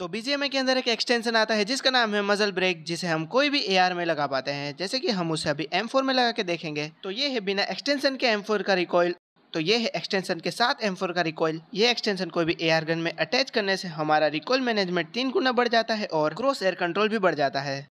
तो बीजेम के अंदर एक एक्सटेंशन आता है जिसका नाम है मजल ब्रेक जिसे हम कोई भी एआर में लगा पाते हैं जैसे कि हम उसे अभी M4 में लगा के देखेंगे तो ये है बिना एक्सटेंशन के M4 का रिकॉयल तो ये है एक्सटेंशन के साथ M4 का रिकॉयल ये एक्सटेंशन कोई भी एआर गन में अटैच करने से हमारा रिकॉयल मैनेजमेंट तीन गुना बढ़ जाता है और क्रॉस एयर कंट्रोल भी बढ़ जाता है